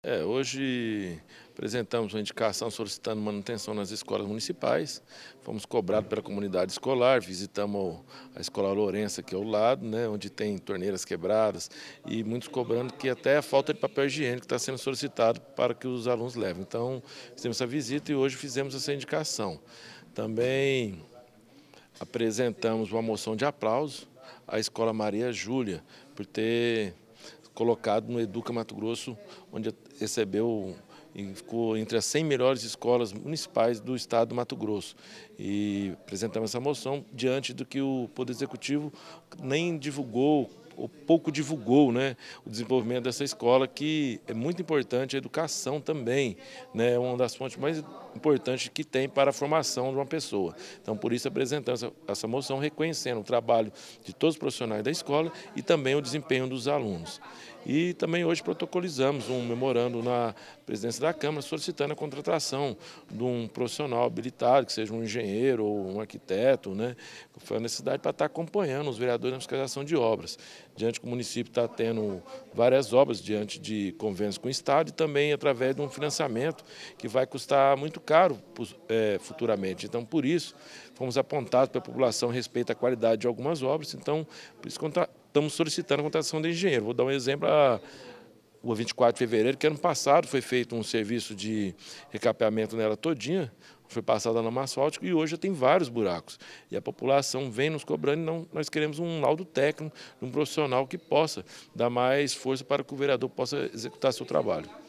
É, hoje apresentamos uma indicação solicitando manutenção nas escolas municipais. Fomos cobrados pela comunidade escolar, visitamos a escola Lourença, que é ao lado, né, onde tem torneiras quebradas, e muitos cobrando que até a falta de papel higiênico está sendo solicitado para que os alunos levem. Então, fizemos essa visita e hoje fizemos essa indicação. Também apresentamos uma moção de aplauso à escola Maria Júlia, por ter colocado no Educa Mato Grosso, onde recebeu e ficou entre as 100 melhores escolas municipais do estado do Mato Grosso. E apresentamos essa moção diante do que o Poder Executivo nem divulgou ou pouco divulgou né, o desenvolvimento dessa escola, que é muito importante a educação também, né, é uma das fontes mais importantes que tem para a formação de uma pessoa. Então, por isso apresentamos essa, essa moção reconhecendo o trabalho de todos os profissionais da escola e também o desempenho dos alunos. E também hoje protocolizamos um memorando na presidência da Câmara solicitando a contratação de um profissional habilitado, que seja um engenheiro ou um arquiteto, né? Foi a necessidade para estar acompanhando os vereadores na fiscalização de obras diante que o município está tendo várias obras diante de convênios com o Estado e também através de um financiamento que vai custar muito caro é, futuramente. Então, por isso, fomos apontados pela população respeito à qualidade de algumas obras, então, por isso estamos solicitando a contratação de engenheiro. Vou dar um exemplo, a o 24 de fevereiro, que ano passado foi feito um serviço de recapeamento nela todinha, foi passada na asfáltico e hoje já tem vários buracos. E a população vem nos cobrando e não, nós queremos um laudo técnico, um profissional que possa dar mais força para que o vereador possa executar seu trabalho.